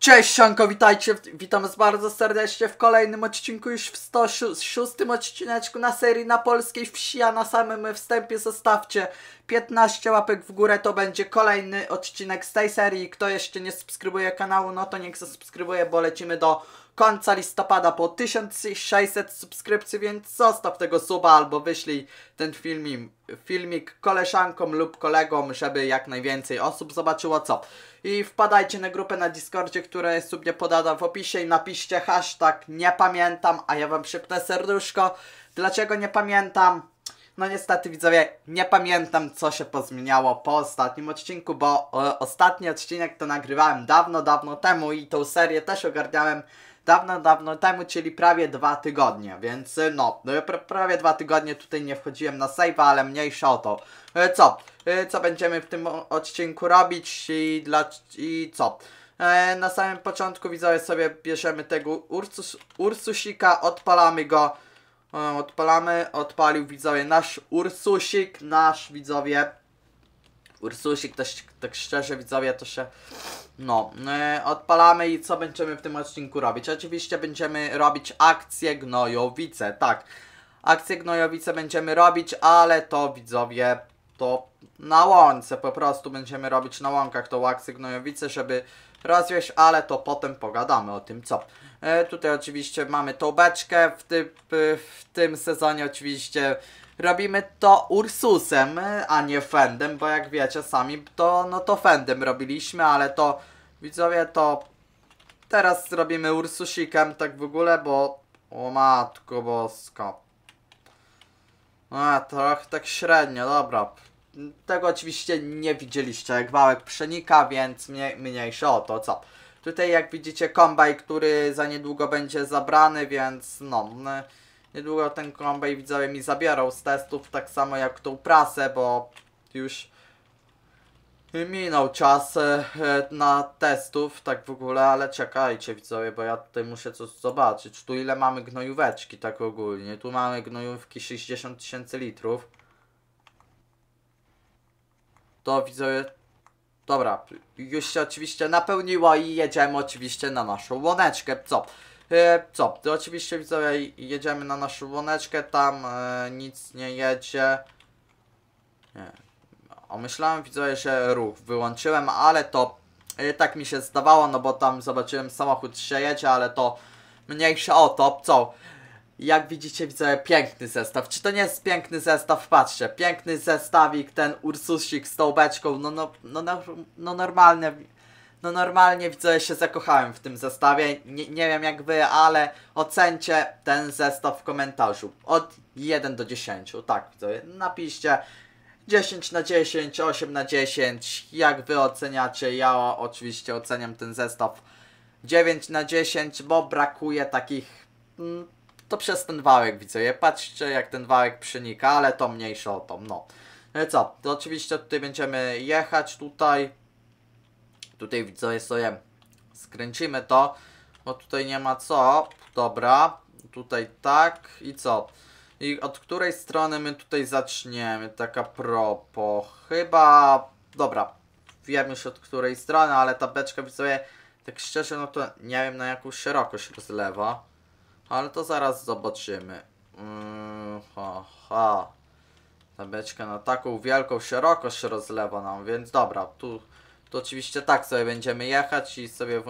Cześć Sianko, witajcie, witam was bardzo serdecznie w kolejnym odcinku, już w 106 odcineczku na serii na polskiej wsi, a na samym wstępie zostawcie 15 łapek w górę, to będzie kolejny odcinek z tej serii. Kto jeszcze nie subskrybuje kanału, no to niech zasubskrybuje, bo lecimy do końca listopada po 1600 subskrypcji, więc zostaw tego suba albo wyślij ten filmik, filmik koleżankom lub kolegom, żeby jak najwięcej osób zobaczyło co. I wpadajcie na grupę na Discordzie, która jest subie podana w opisie i napiszcie hashtag nie pamiętam, a ja wam szybne serduszko. Dlaczego nie pamiętam? No niestety widzowie, nie pamiętam co się pozmieniało po ostatnim odcinku, bo e, ostatni odcinek to nagrywałem dawno, dawno temu i tą serię też ogarniałem dawno, dawno temu, czyli prawie dwa tygodnie, więc y, no, y, prawie dwa tygodnie tutaj nie wchodziłem na save'a, ale mniejsza o to. Y, co? Co będziemy w tym odcinku robić i, dla, i co? E, na samym początku widzowie sobie bierzemy tego Ursus, Ursusika, odpalamy go, e, odpalamy, odpalił widzowie nasz Ursusik, nasz widzowie Ursusik, to się, tak szczerze widzowie, to się... No, yy, odpalamy i co będziemy w tym odcinku robić? Oczywiście będziemy robić akcję Gnojowice, tak. Akcję Gnojowice będziemy robić, ale to widzowie, to na łące po prostu będziemy robić na łąkach tą akcję Gnojowice, żeby rozwieść, ale to potem pogadamy o tym co. Yy, tutaj oczywiście mamy tą beczkę, w, ty, w tym sezonie oczywiście robimy to Ursusem, a nie Fendem, bo jak wiecie sami, to no to Fendem robiliśmy, ale to widzowie to teraz zrobimy Ursusikiem tak w ogóle, bo o matko boska. A, no, trochę tak średnio, dobra. Tego oczywiście nie widzieliście, jak wałek przenika, więc mniej, mniejsze o to, co. Tutaj jak widzicie kombaj, który za niedługo będzie zabrany, więc no niedługo ten kombaj widzowie mi zabiorą z testów, tak samo jak tą prasę, bo już minął czas e, e, na testów, tak w ogóle, ale czekajcie widzowie, bo ja tutaj muszę coś zobaczyć. Tu ile mamy gnojóweczki tak ogólnie, tu mamy gnojówki 60 tysięcy litrów. To widzowie, dobra, już się oczywiście napełniło i jedziemy oczywiście na naszą łoneczkę, co? Co, to oczywiście widzowie jedziemy na naszą łoneczkę, tam nic nie jedzie. Nie. O, myślałem widzowie, że ruch wyłączyłem, ale to tak mi się zdawało, no bo tam zobaczyłem samochód się jedzie, ale to mniejsze o to, co? Jak widzicie, widzę piękny zestaw. Czy to nie jest piękny zestaw? Patrzcie, piękny zestawik, ten Ursusik z tą beczką, no, no, no, no no normalnie widzę, się zakochałem w tym zestawie. Nie, nie wiem jak wy, ale ocencie ten zestaw w komentarzu. Od 1 do 10, tak widzę. Napiszcie 10 na 10, 8 na 10, jak wy oceniacie. Ja oczywiście oceniam ten zestaw 9 na 10, bo brakuje takich... Mm, to przez ten wałek widzę je. Patrzcie jak ten wałek przenika, ale to mniejsze o to, no. no co? To oczywiście tutaj będziemy jechać tutaj Tutaj widzowie sobie skręcimy to, bo tutaj nie ma co. Dobra, tutaj tak i co? I od której strony my tutaj zaczniemy? Taka propo. Chyba... Dobra. Wiem już od której strony, ale ta beczka widzowie... Tak szczerze, no to nie wiem na jaką szerokość rozlewa. Ale to zaraz zobaczymy. Mm, ha, ha. Ta beczka na taką wielką szerokość rozlewa nam, więc dobra, tu to oczywiście tak sobie będziemy jechać i sobie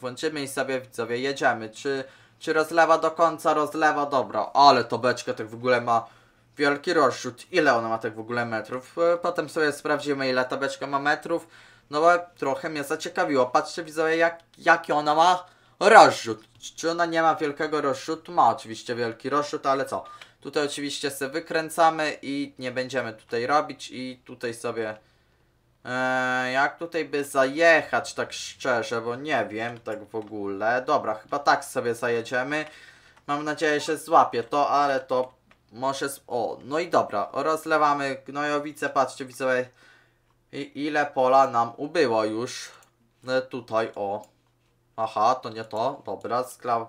włączymy i sobie widzowie jedziemy. Czy, czy rozlewa do końca? Rozlewa, dobra. Ale to beczka tak w ogóle ma wielki rozrzut. Ile ona ma tak w ogóle metrów? E, potem sobie sprawdzimy ile ta beczka ma metrów. No bo trochę mnie zaciekawiło. Patrzcie widzowie jak, jaki ona ma rozrzut. Czy ona nie ma wielkiego rozrzutu? Ma oczywiście wielki rozrzut, ale co? Tutaj oczywiście sobie wykręcamy i nie będziemy tutaj robić i tutaj sobie Eee, jak tutaj by zajechać tak szczerze, bo nie wiem tak w ogóle. Dobra, chyba tak sobie zajedziemy. Mam nadzieję, że złapie to, ale to może... Z... O, no i dobra, rozlewamy gnojowice, patrzcie widzowie, I ile pola nam ubyło już. E, tutaj, o. Aha, to nie to, dobra, sklaw...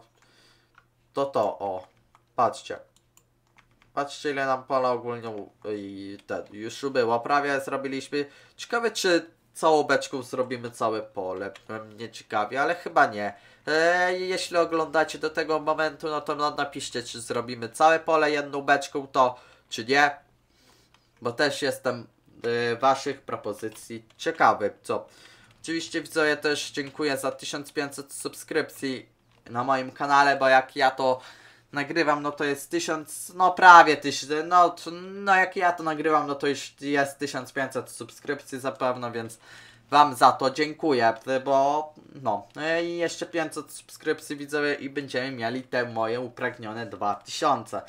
To to, o. Patrzcie. Patrzcie ile nam pala ogólnie i ten, już była prawie zrobiliśmy. Ciekawe czy całą beczką zrobimy całe pole. Mnie ciekawi, ale chyba nie. Eee, jeśli oglądacie do tego momentu, no to no, napiszcie czy zrobimy całe pole jedną beczką to, czy nie. Bo też jestem e, waszych propozycji ciekawy, co... Oczywiście widzowie też dziękuję za 1500 subskrypcji na moim kanale, bo jak ja to nagrywam, no to jest 1000, no prawie 1000, no, no jak ja to nagrywam, no to już jest 1500 subskrypcji zapewne, więc Wam za to dziękuję, bo no, no i jeszcze 500 subskrypcji widzowie i będziemy mieli te moje upragnione 2000.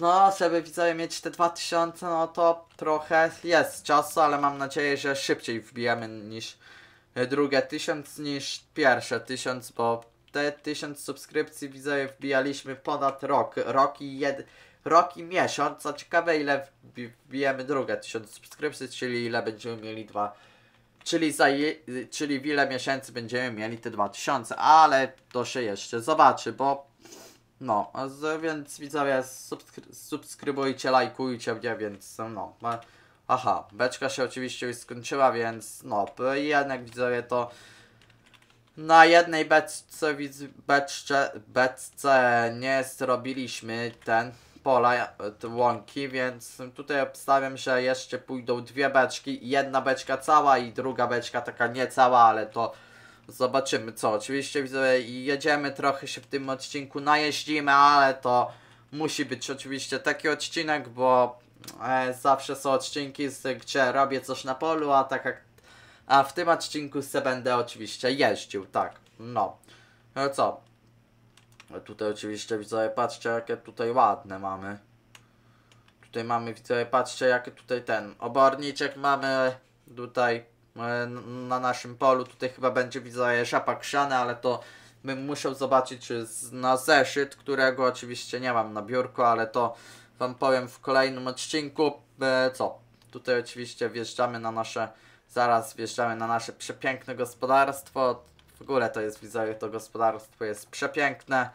No, żeby widzowie mieć te 2000, no to trochę jest czasu, ale mam nadzieję, że szybciej wbijemy niż drugie 1000 niż pierwsze 1000, bo te 1000 subskrypcji widzowie wbijaliśmy ponad rok. Rok i, jed... rok i miesiąc. Co ciekawe, ile wbijemy drugie 1000 subskrypcji, czyli ile będziemy mieli dwa. Czyli, za je... czyli w ile miesięcy będziemy mieli te 2000, ale to się jeszcze zobaczy, bo no, więc widzowie, subskry subskrybujcie, lajkujcie mnie, więc no. Aha, beczka się oczywiście już skończyła, więc no, jednak widzowie to na jednej beczce, beczce, beczce nie zrobiliśmy ten pola e, łąki, więc tutaj obstawiam, że jeszcze pójdą dwie beczki. Jedna beczka cała i druga beczka taka niecała, ale to zobaczymy co. Oczywiście widzę, jedziemy trochę się w tym odcinku, najeździmy, ale to musi być oczywiście taki odcinek, bo e, zawsze są odcinki, gdzie robię coś na polu, a tak jak a w tym odcinku se będę oczywiście jeździł, tak. No. No co? No tutaj oczywiście widzę, patrzcie jakie tutaj ładne mamy. Tutaj mamy, widzę, patrzcie jakie tutaj ten oborniczek mamy tutaj e, na naszym polu. Tutaj chyba będzie widzę żapa krzane, ale to bym musiał zobaczyć na zeszyt, którego oczywiście nie mam na biurku, ale to wam powiem w kolejnym odcinku. E, co? Tutaj oczywiście wjeżdżamy na nasze Zaraz wjeżdżamy na nasze przepiękne gospodarstwo. W ogóle to jest, widzowie, to gospodarstwo jest przepiękne.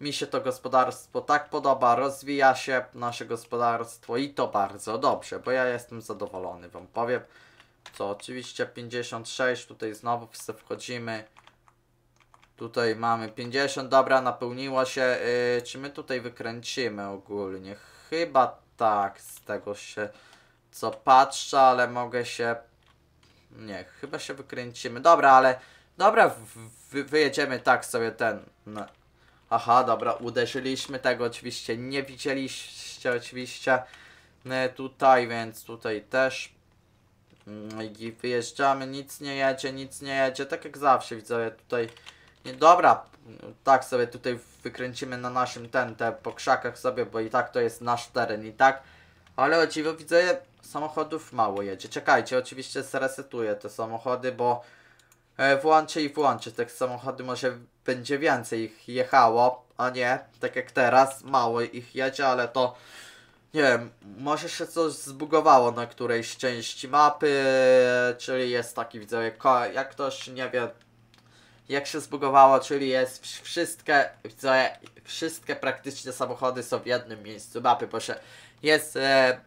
Mi się to gospodarstwo tak podoba, rozwija się nasze gospodarstwo i to bardzo dobrze, bo ja jestem zadowolony, wam powiem. Co oczywiście 56, tutaj znowu wchodzimy. Tutaj mamy 50, dobra, napełniło się. Yy, czy my tutaj wykręcimy ogólnie? Chyba tak, z tego się co patrzę, ale mogę się nie, chyba się wykręcimy. Dobra, ale... Dobra, wy, wyjedziemy tak sobie ten... No. Aha, dobra, uderzyliśmy tego oczywiście. Nie widzieliście oczywiście e, tutaj, więc tutaj też. Mm, I wyjeżdżamy, nic nie jedzie, nic nie jedzie. Tak jak zawsze widzowie tutaj... Nie, dobra, tak sobie tutaj wykręcimy na naszym ten, te po krzakach sobie, bo i tak to jest nasz teren i tak... Ale o dziwo widzę, samochodów mało jedzie. Czekajcie, oczywiście zresetuję te samochody, bo e, włączę i włączę te samochody, może będzie więcej ich jechało, a nie tak jak teraz, mało ich jedzie, ale to nie wiem, może się coś zbugowało na którejś części mapy, e, czyli jest taki widzę, jak, ktoś nie wie jak się zbugowało, czyli jest wszystkie, wszystkie praktycznie samochody są w jednym miejscu mapy, bo się jest, e,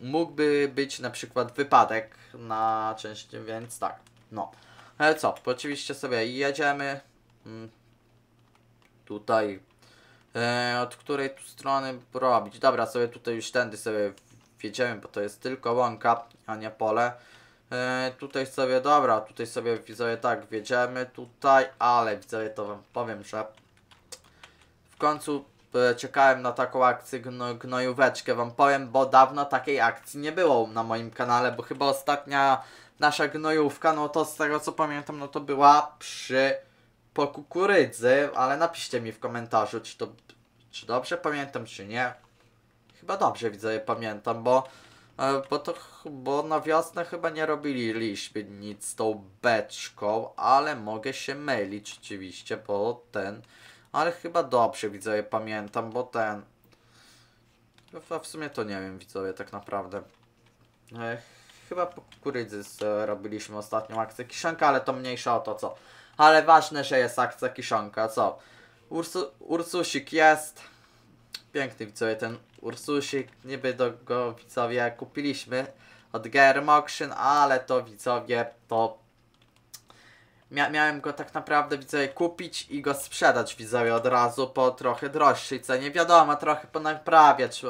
mógłby być na przykład wypadek na części, więc tak, no. Ale co, oczywiście sobie jedziemy mm, tutaj, e, od której tu strony robić. Dobra, sobie tutaj już tędy sobie wjedziemy, bo to jest tylko łąka, a nie pole. E, tutaj sobie, dobra, tutaj sobie widzowie tak, wjedziemy tutaj, ale widzowie to wam powiem, że w końcu e, czekałem na taką akcję gno, gnojóweczkę wam powiem, bo dawno takiej akcji nie było na moim kanale, bo chyba ostatnia nasza gnojówka, no to z tego co pamiętam, no to była przy po kukurydzy, ale napiszcie mi w komentarzu, czy to czy dobrze pamiętam, czy nie. Chyba dobrze widzę, pamiętam, bo E, bo, to, bo na wiosnę chyba nie robiliśmy nic z tą beczką, ale mogę się mylić oczywiście, bo ten, ale chyba dobrze widzowie pamiętam, bo ten, w, w sumie to nie wiem widzowie tak naprawdę. E, chyba po kurydzy robiliśmy ostatnią akcję kiszonka, ale to mniejsza o to co. Ale ważne, że jest akcja kiszonka, co? Ursu, Ursusik jest, Piękny widzowie ten Ursusik, niby do go widzowie kupiliśmy od Germoxion, ale to widzowie to... Mia miałem go tak naprawdę widzowie kupić i go sprzedać widzowie od razu po trochę droższej cenie. Wiadomo, trochę ponaprawiać,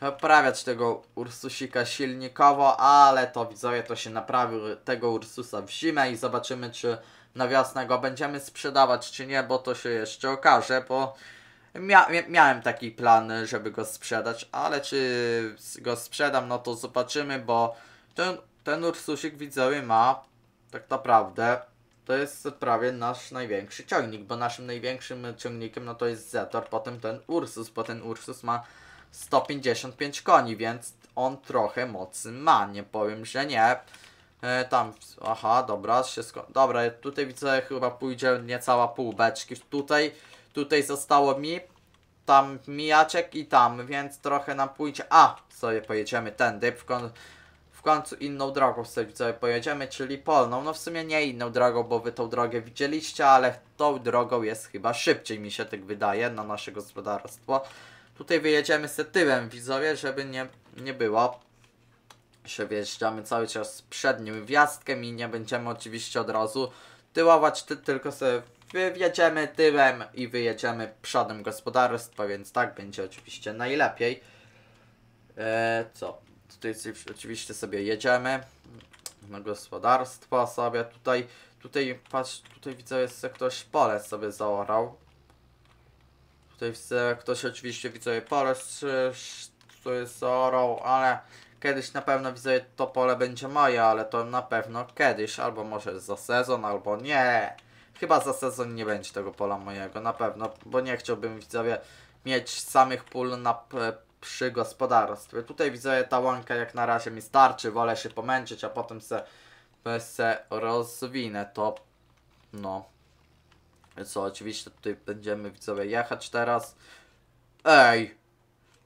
naprawiać tego Ursusika silnikowo, ale to widzowie to się naprawił tego Ursusa w zimę i zobaczymy czy na wiosnę go będziemy sprzedawać czy nie, bo to się jeszcze okaże, bo... Mia miałem taki plan, żeby go sprzedać, ale czy go sprzedam, no to zobaczymy, bo ten, ten Ursusik widzowie ma tak naprawdę, to jest prawie nasz największy ciągnik, bo naszym największym ciągnikiem no to jest Zetor, potem ten Ursus, bo ten Ursus ma 155 koni, więc on trochę mocy ma, nie powiem, że nie. E, tam, aha, dobra, się sko Dobra, tutaj widzę, chyba pójdzie niecała pół beczki. Tutaj Tutaj zostało mi, tam mijaczek i tam, więc trochę nam pójdzie... A, sobie pojedziemy tędy, w, kon... w końcu inną drogą sobie, pojedziemy, czyli polną. No w sumie nie inną drogą, bo wy tą drogę widzieliście, ale tą drogą jest chyba szybciej, mi się tak wydaje, na nasze gospodarstwo. Tutaj wyjedziemy tyłem widzowie, żeby nie, nie było że wjeżdżamy cały czas przednim wjazdkiem i nie będziemy oczywiście od razu tyłować, ty tylko sobie wjedziemy tyłem i wyjedziemy przodem gospodarstwa, więc tak będzie oczywiście najlepiej. E, co? Tutaj oczywiście sobie jedziemy na gospodarstwo sobie tutaj, tutaj patrz, tutaj widzę, jest ktoś pole sobie zaorał. Tutaj widzę, ktoś oczywiście widzę pole, sobie zaorał, ale kiedyś na pewno widzę, to pole będzie moje, ale to na pewno kiedyś, albo może za sezon, albo nie. Chyba za sezon nie będzie tego pola mojego, na pewno, bo nie chciałbym widzowie mieć samych pól na, przy gospodarstwie. Tutaj widzowie ta łąka jak na razie mi starczy, wolę się pomęczyć, a potem se, se rozwinę to. No. Co, oczywiście tutaj będziemy widzowie jechać teraz. Ej!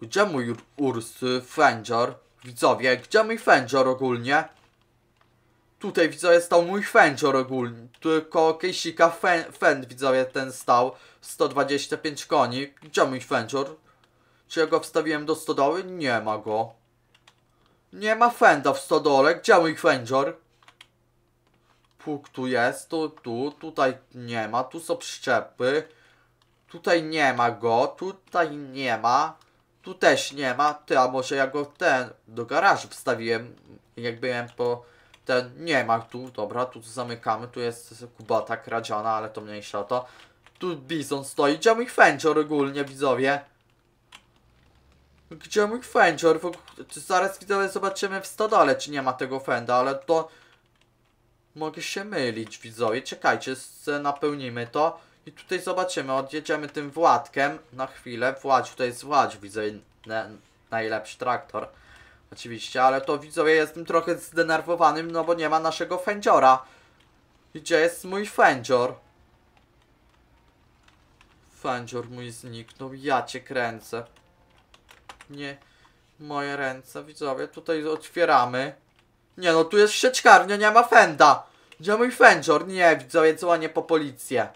Gdzie mój Ursy Fenjor? Widzowie, gdzie mój Fenjor ogólnie? Tutaj widzowie stał mój fędzior ogólnie. Tylko Keisika Fend fę, fęd widzowie ten stał. 125 koni. Gdzie mój fędzior? Czy ja go wstawiłem do stodoły? Nie ma go. Nie ma fenda w stodole. Gdzie mój fędzior? Puk tu jest, tu, tu, tutaj nie ma, tu są przyczepy. Tutaj nie ma go, tutaj nie ma. Tu też nie ma. Ty, a może ja go ten do garażu wstawiłem, jak byłem po ten nie ma tu, dobra, tu zamykamy, tu jest kubata kradziona, ale to mniejsza o to. Tu bizon stoi, gdzie mój fędzior ogólnie, widzowie? Gdzie mój fędzior? Zaraz widzowie zobaczymy w stodole, czy nie ma tego fenda, ale to... Mogę się mylić, widzowie. Czekajcie, napełnimy to. I tutaj zobaczymy, odjedziemy tym Władkiem na chwilę. Władź, tutaj jest Władź, widzę, najlepszy traktor. Oczywiście, ale to widzowie jestem trochę zdenerwowanym, no bo nie ma naszego fędziora. Gdzie jest mój fędzior? Fędzior mój zniknął, ja cię kręcę. Nie, moje ręce, widzowie, tutaj otwieramy. Nie no, tu jest sieczkarnia, nie ma fenda. Gdzie mój fędzior? Nie, widzowie, dzwonię po policję.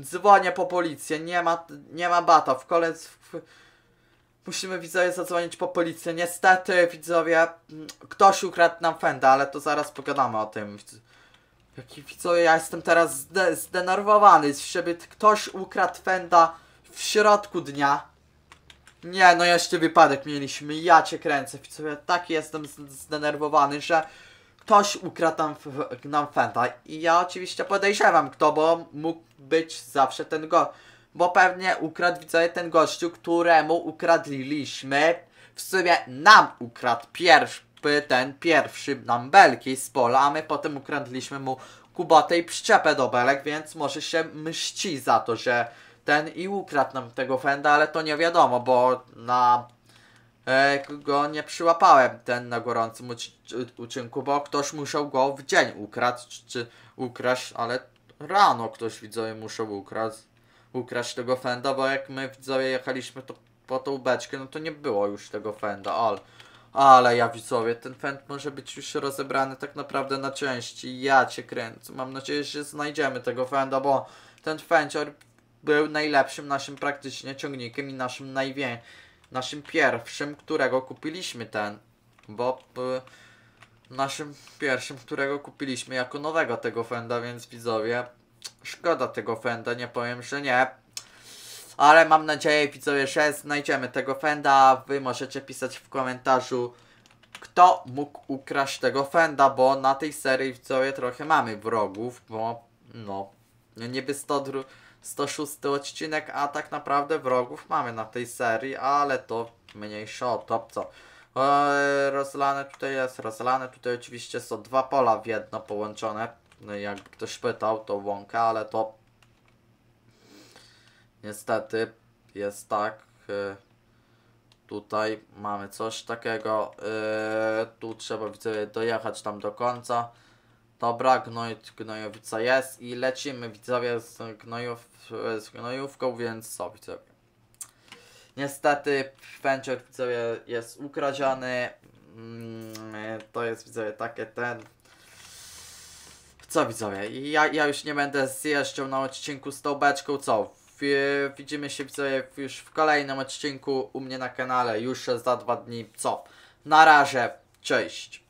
Dzwonię po policję, nie ma, nie ma bata, w kolec... W... Musimy widzowie zadzwonić po policję. Niestety widzowie, mm, ktoś ukradł nam Fenda, ale to zaraz pogadamy o tym. Jaki widzowie, ja jestem teraz zde zdenerwowany żeby Ktoś ukradł Fenda w środku dnia. Nie, no jeszcze wypadek mieliśmy. Ja cię kręcę widzowie. tak jestem zdenerwowany, że ktoś ukradł nam, nam Fenda. I ja oczywiście podejrzewam kto, bo mógł być zawsze ten gość bo pewnie ukradł widzowie ten gościu, któremu ukradliśmy, w sumie nam ukradł pierwszy, ten pierwszy nam belki z pola, a my potem ukradliśmy mu kubotę i przyczepę do belek, więc może się mści za to, że ten i ukradł nam tego Fenda, ale to nie wiadomo, bo na e, go nie przyłapałem ten na gorącym uczynku, bo ktoś musiał go w dzień ukraść, czy, ukraść, ale rano ktoś widzowie musiał ukraść ukraść tego Fenda, bo jak my widzowie jechaliśmy to, po tą beczkę, no to nie było już tego Fenda, ale... Ale ja widzowie, ten fend może być już rozebrany tak naprawdę na części. Ja cię kręcę. Mam nadzieję, że znajdziemy tego fenda, bo ten fencior był najlepszym naszym praktycznie ciągnikiem i naszym najwię... naszym pierwszym, którego kupiliśmy ten. Bo y, naszym pierwszym, którego kupiliśmy jako nowego tego fenda, więc widzowie, Szkoda tego Fenda, nie powiem, że nie. Ale mam nadzieję, widzowie, że znajdziemy tego Fenda. Wy możecie pisać w komentarzu, kto mógł ukraść tego Fenda, bo na tej serii, widzowie, trochę mamy wrogów, bo no, niby 106 odcinek, a tak naprawdę wrogów mamy na tej serii, ale to mniejsza o to, co. Eee, rozlane tutaj jest, rozlane tutaj oczywiście są dwa pola w jedno połączone. No jakby ktoś pytał, to łąkę, ale to niestety jest tak. Y, tutaj mamy coś takiego. Y, tu trzeba widzę dojechać tam do końca. Dobra, gnoj, gnojowica jest i lecimy widzowie z, gnojów, z gnojówką, więc co widzowie. Niestety pęcior widzowie jest ukradziony. Mm, to jest widzowie takie ten co widzowie, ja, ja już nie będę zjeżdżał na odcinku z tą beczką, co? widzimy się widzowie już w kolejnym odcinku u mnie na kanale, już za dwa dni, co? Na razie, cześć!